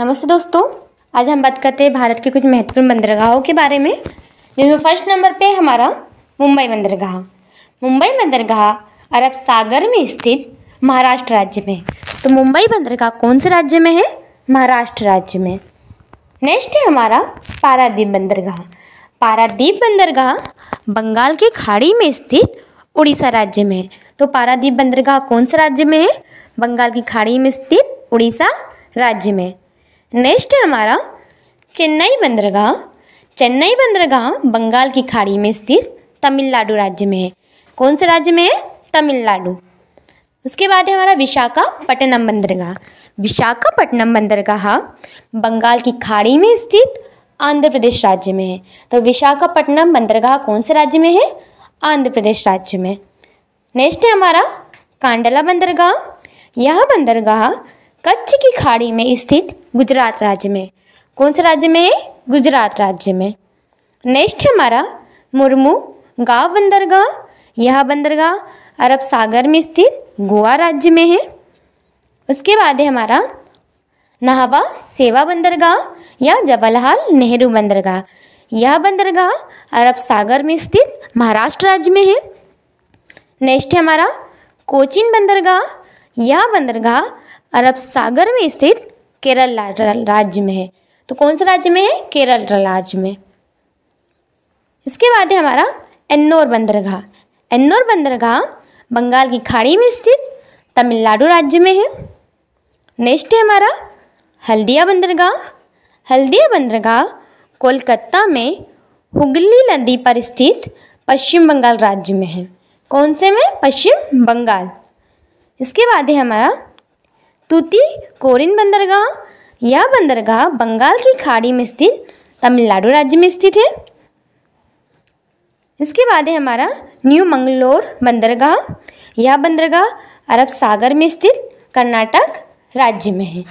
नमस्ते दोस्तों आज हम बात करते हैं भारत के कुछ महत्वपूर्ण बंदरगाहों के बारे में जिसमें फर्स्ट नंबर पे हमारा मुंबई बंदरगाह मुंबई बंदरगाह अरब सागर में स्थित महाराष्ट्र राज्य में तो मुंबई बंदरगाह कौन से राज्य में है महाराष्ट्र राज्य में नेक्स्ट है हमारा पारादीप बंदरगाह पारादीप बंदरगाह बंगाल की खाड़ी में स्थित उड़ीसा राज्य में तो पारादीप बंदरगाह कौन से राज्य में है बंगाल की खाड़ी में स्थित उड़ीसा राज्य में नेक्स्ट है हमारा चेन्नई बंदरगाह चेन्नई बंदरगाह बंगाल की खाड़ी में स्थित तमिलनाडु राज्य में है कौन से राज्य में है तमिलनाडु उसके बाद है हमारा विशाखापट्टनम बंदरगाह विशाखापट्टनम बंदरगाह बंगाल की खाड़ी में स्थित आंध्र प्रदेश राज्य में है तो विशाखापट्टनम बंदरगाह कौन से राज्य में है आंध्र प्रदेश राज्य में नेक्स्ट है हमारा कांडला बंदरगाह यह बंदरगाह कच्छ की खाड़ी में स्थित गुजरात राज्य में कौन से राज्य में है गुजरात राज्य में नेक्स्ट हमारा मुर्मू गांव बंदरगाह यह बंदरगाह अरब सागर में स्थित गोवा राज्य में है उसके बाद है हमारा नाहवा सेवा बंदरगाह या जवाहरलाल नेहरू बंदरगाह यह बंदरगाह अरब सागर में स्थित महाराष्ट्र राज्य में है नेक्स्ट है हमारा कोचिन बंदरगाह यह बंदरगाह अरब सागर में स्थित केरल राज्य में है तो कौन से राज्य में है केरल राज्य में इसके बाद है हमारा एन्नोर बंदरगाह एन्नोर बंदरगाह बंगाल की खाड़ी में स्थित तमिलनाडु राज्य में है नेक्स्ट है हमारा हल्दिया बंदरगाह हल्दिया बंदरगाह कोलकाता में हुगली नदी पर स्थित पश्चिम बंगाल राज्य में है कौन से में पश्चिम बंगाल इसके बाद है हमारा तूती कोरिन बंदरगाह यह बंदरगाह बंगाल की खाड़ी में स्थित तमिलनाडु राज्य में स्थित है इसके बाद है हमारा न्यू मंगलोर बंदरगाह यह बंदरगाह अरब सागर में स्थित कर्नाटक राज्य में है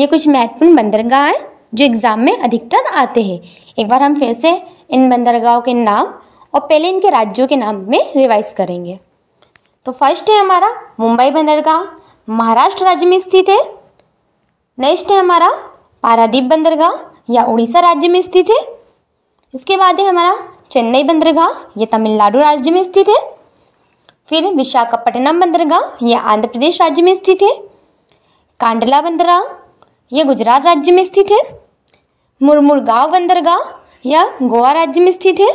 ये कुछ महत्वपूर्ण बंदरगाह हैं जो एग्ज़ाम में अधिकतर आते हैं एक बार हम फिर से इन बंदरगाहों के नाम और पहले इनके राज्यों के नाम में रिवाइज करेंगे तो फर्स्ट है हमारा मुंबई बंदरगाह महाराष्ट्र राज्य में स्थित है नेक्स्ट है हमारा पारादीप बंदरगाह या उड़ीसा राज्य में स्थित है इसके बाद है हमारा चेन्नई बंदरगाह यह तमिलनाडु राज्य में स्थित है फिर विशाखापट्टनम बंदरगाह यह आंध्र प्रदेश राज्य में स्थित है कांडला बंदरगाह यह गुजरात राज्य में स्थित है मुरमुरगांव बंदरगाह यह गोवा राज्य में स्थित है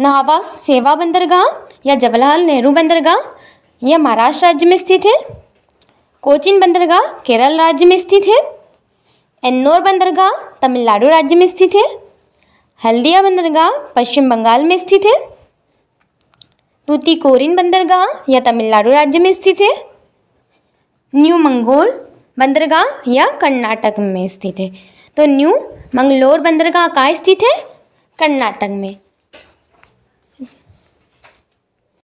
नहावा सेवा बंदरगाह या जवाहरलाल नेहरू बंदरगाह यह महाराष्ट्र राज्य में स्थित है कोचिन बंदरगाह केरल राज्य में स्थित है एन्नोर बंदरगाह तमिलनाडु राज्य में स्थित है हल्दिया बंदरगाह पश्चिम बंगाल में स्थित है तूतीकोरिन बंदरगाह यह तमिलनाडु राज्य में स्थित है न्यू मंगोल बंदरगाह यह कर्नाटक में स्थित है तो न्यू मंगलोर बंदरगाह कहाँ स्थित है कर्नाटक में